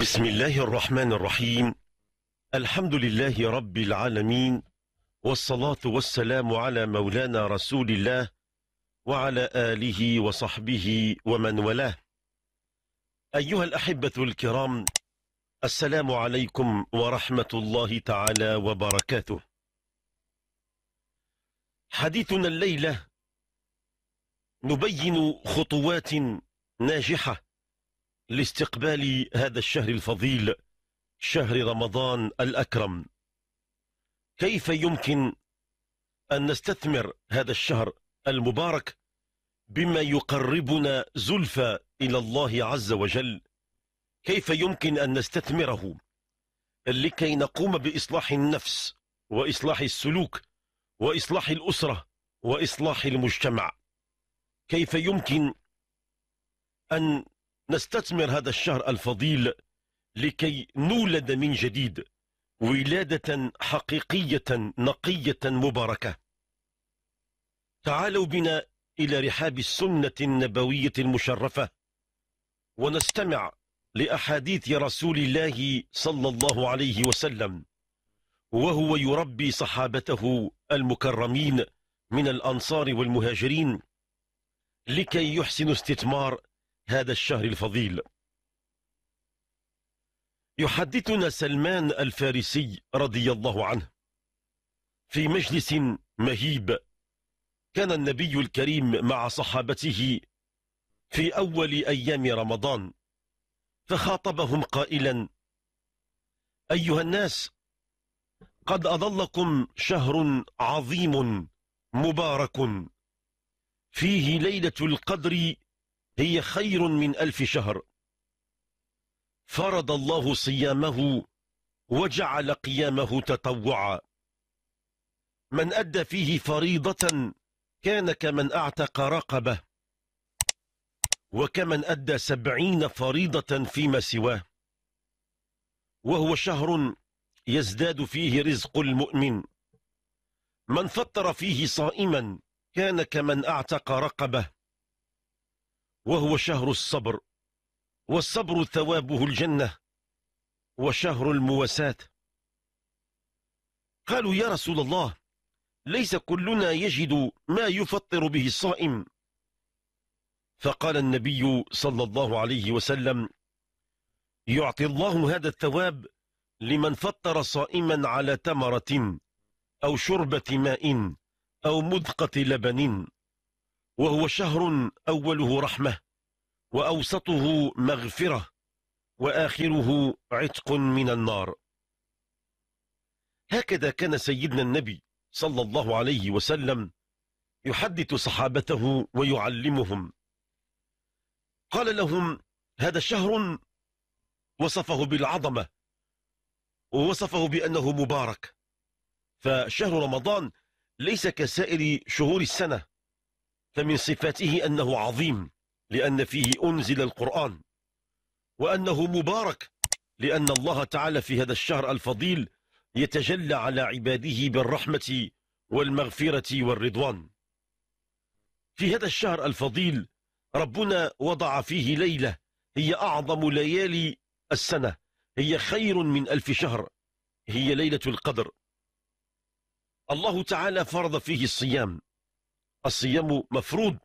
بسم الله الرحمن الرحيم الحمد لله رب العالمين والصلاة والسلام على مولانا رسول الله وعلى آله وصحبه ومن والاه أيها الأحبة الكرام السلام عليكم ورحمة الله تعالى وبركاته حديثنا الليلة نبين خطوات ناجحة لاستقبال هذا الشهر الفضيل شهر رمضان الأكرم كيف يمكن أن نستثمر هذا الشهر المبارك بما يقربنا زلفى إلى الله عز وجل كيف يمكن أن نستثمره لكي نقوم بإصلاح النفس وإصلاح السلوك وإصلاح الأسرة وإصلاح المجتمع كيف يمكن أن نستثمر هذا الشهر الفضيل لكي نولد من جديد ولادة حقيقية نقية مباركة تعالوا بنا إلى رحاب السنة النبوية المشرفة ونستمع لأحاديث رسول الله صلى الله عليه وسلم وهو يربي صحابته المكرمين من الأنصار والمهاجرين لكي يحسن استثمار هذا الشهر الفضيل يحدثنا سلمان الفارسي رضي الله عنه في مجلس مهيب كان النبي الكريم مع صحابته في أول أيام رمضان فخاطبهم قائلا أيها الناس قد أظلكم شهر عظيم مبارك فيه ليلة القدر هي خير من ألف شهر فرض الله صيامه وجعل قيامه تطوعا من أدى فيه فريضة كان كمن أعتق رقبة وكمن أدى سبعين فريضة فيما سواه وهو شهر يزداد فيه رزق المؤمن من فطر فيه صائما كان كمن أعتق رقبه وهو شهر الصبر والصبر ثوابه الجنة وشهر المواساة قالوا يا رسول الله ليس كلنا يجد ما يفطر به الصائم فقال النبي صلى الله عليه وسلم يعطي الله هذا الثواب لمن فطر صائما على تمرة أو شربة ماء أو مذقة لبن وهو شهر أوله رحمة وأوسطه مغفرة وآخره عتق من النار هكذا كان سيدنا النبي صلى الله عليه وسلم يحدث صحابته ويعلمهم قال لهم هذا شهر وصفه بالعظمة ووصفه بأنه مبارك فشهر رمضان ليس كسائر شهور السنة فمن صفاته أنه عظيم لأن فيه أنزل القرآن وأنه مبارك لأن الله تعالى في هذا الشهر الفضيل يتجلى على عباده بالرحمة والمغفرة والرضوان في هذا الشهر الفضيل ربنا وضع فيه ليلة هي أعظم ليالي السنة هي خير من ألف شهر هي ليلة القدر الله تعالى فرض فيه الصيام الصيام مفروض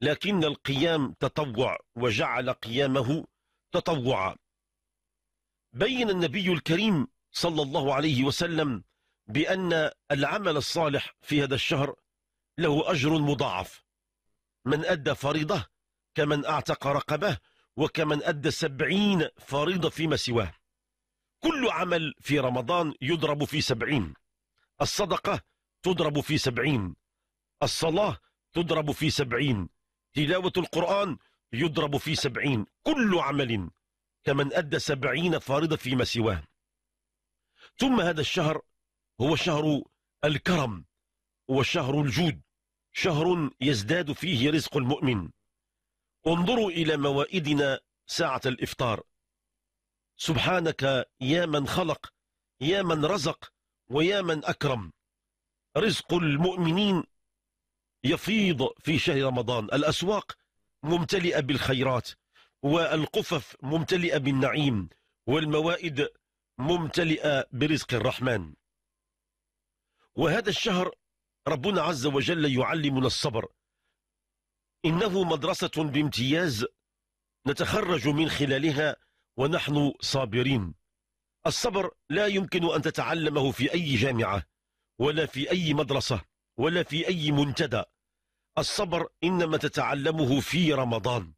لكن القيام تطوع وجعل قيامه تطوعا بين النبي الكريم صلى الله عليه وسلم بأن العمل الصالح في هذا الشهر له أجر مضاعف من أدى فريضة كمن أعتق رقبه وكمن أدى سبعين فريضة فيما سواه كل عمل في رمضان يضرب في سبعين الصدقة تضرب في سبعين الصلاة تضرب في سبعين تلاوة القرآن يضرب في سبعين كل عمل كمن أدى سبعين فارضة فيما سواه ثم هذا الشهر هو شهر الكرم وشهر الجود شهر يزداد فيه رزق المؤمن انظروا إلى موائدنا ساعة الإفطار سبحانك يا من خلق يا من رزق ويا من أكرم رزق المؤمنين يفيض في شهر رمضان الأسواق ممتلئة بالخيرات والقفف ممتلئة بالنعيم والموائد ممتلئة برزق الرحمن وهذا الشهر ربنا عز وجل يعلمنا الصبر إنه مدرسة بامتياز نتخرج من خلالها ونحن صابرين الصبر لا يمكن أن تتعلمه في أي جامعة ولا في أي مدرسة ولا في أي منتدى الصبر إنما تتعلمه في رمضان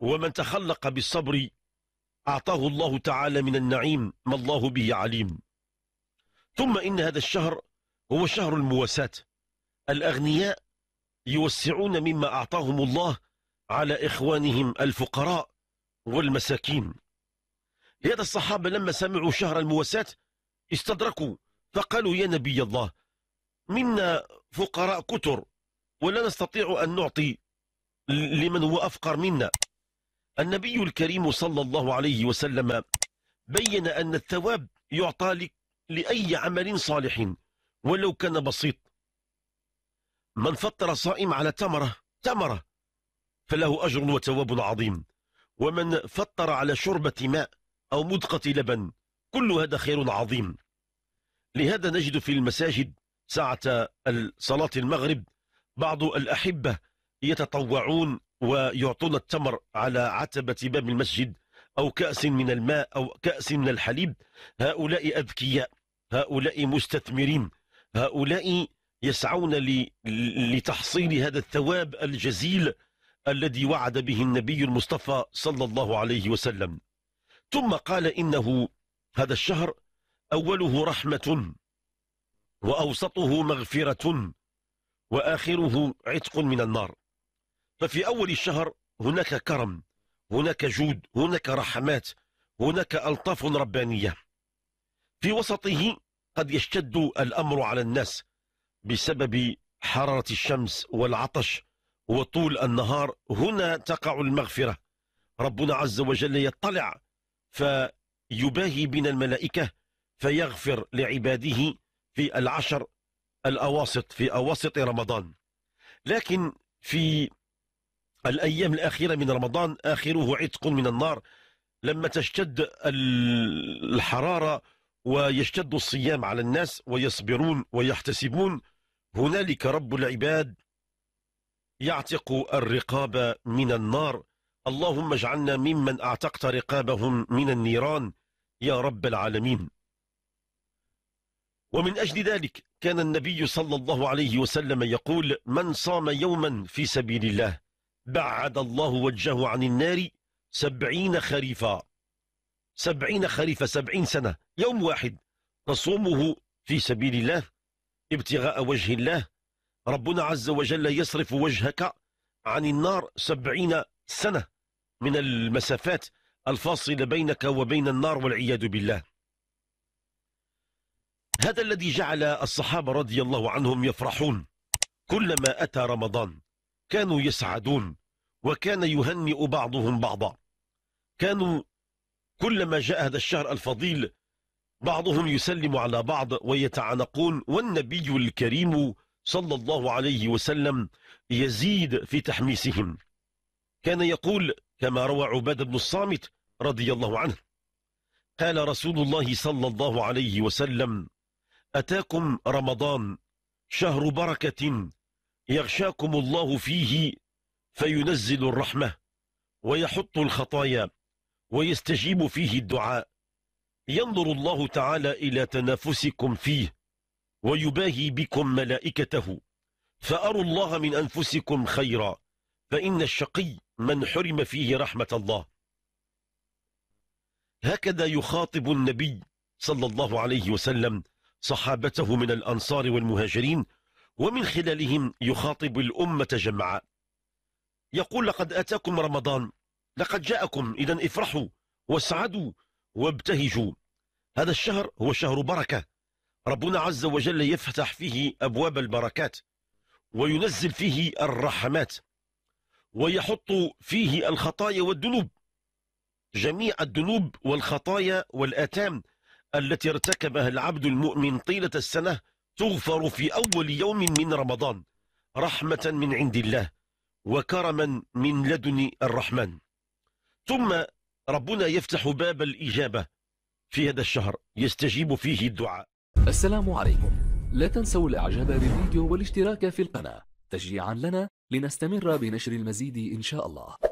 ومن تخلق بالصبر أعطاه الله تعالى من النعيم ما الله به عليم ثم إن هذا الشهر هو شهر المواساة الأغنياء يوسعون مما أعطاهم الله على إخوانهم الفقراء والمساكين لهذا الصحابة لما سمعوا شهر المواساة استدركوا فقالوا يا نبي الله منا فقراء كثر ولا نستطيع أن نعطي لمن هو أفقر منا النبي الكريم صلى الله عليه وسلم بين أن الثواب يعطى لأي عمل صالح ولو كان بسيط من فطر صائم على تمرة تمرة فله أجر وتواب عظيم ومن فطر على شربة ماء أو مدقة لبن كل هذا خير عظيم لهذا نجد في المساجد ساعة صلاة المغرب بعض الأحبة يتطوعون ويعطون التمر على عتبة باب المسجد أو كأس من الماء أو كأس من الحليب هؤلاء أذكياء هؤلاء مستثمرين هؤلاء يسعون لتحصيل هذا الثواب الجزيل الذي وعد به النبي المصطفى صلى الله عليه وسلم ثم قال إنه هذا الشهر أوله رحمة وأوسطه مغفرة وآخره عتق من النار ففي أول الشهر هناك كرم هناك جود هناك رحمات هناك ألطاف ربانية في وسطه قد يشتد الأمر على الناس بسبب حرارة الشمس والعطش وطول النهار هنا تقع المغفرة ربنا عز وجل يطلع فيباهي بنا الملائكة فيغفر لعباده في العشر الأواسط في أواسط رمضان لكن في الأيام الأخيرة من رمضان آخره عتق من النار لما تشتد الحرارة ويشتد الصيام على الناس ويصبرون ويحتسبون هنالك رب العباد يعتق الرقاب من النار اللهم اجعلنا ممن اعتقت رقابهم من النيران يا رب العالمين ومن أجل ذلك كان النبي صلى الله عليه وسلم يقول من صام يوما في سبيل الله بعد الله وجهه عن النار سبعين خريفا سبعين خريفا سبعين سنة يوم واحد تصومه في سبيل الله ابتغاء وجه الله ربنا عز وجل يصرف وجهك عن النار سبعين سنة من المسافات الفاصلة بينك وبين النار والعياذ بالله هذا الذي جعل الصحابة رضي الله عنهم يفرحون كلما أتى رمضان كانوا يسعدون وكان يهنئ بعضهم بعضا كانوا كلما جاء هذا الشهر الفضيل بعضهم يسلم على بعض ويتعانقون والنبي الكريم صلى الله عليه وسلم يزيد في تحميسهم كان يقول كما روى عباد بن الصامت رضي الله عنه قال رسول الله صلى الله عليه وسلم أتاكم رمضان شهر بركة يغشاكم الله فيه فينزل الرحمة ويحط الخطايا ويستجيب فيه الدعاء ينظر الله تعالى إلى تنافسكم فيه ويباهي بكم ملائكته فأروا الله من أنفسكم خيرا فإن الشقي من حرم فيه رحمة الله هكذا يخاطب النبي صلى الله عليه وسلم صحابته من الأنصار والمهاجرين ومن خلالهم يخاطب الأمة جمعاء يقول لقد أتاكم رمضان لقد جاءكم إذا افرحوا واسعدوا وابتهجوا هذا الشهر هو شهر بركة ربنا عز وجل يفتح فيه أبواب البركات وينزل فيه الرحمات ويحط فيه الخطايا والذنوب جميع الذنوب والخطايا والآثام التي ارتكبها العبد المؤمن طيلة السنة تغفر في أول يوم من رمضان رحمة من عند الله وكرما من لدن الرحمن ثم ربنا يفتح باب الإجابة في هذا الشهر يستجيب فيه الدعاء السلام عليكم لا تنسوا الإعجاب بالفيديو والاشتراك في القناة تشجيعا لنا لنستمر بنشر المزيد إن شاء الله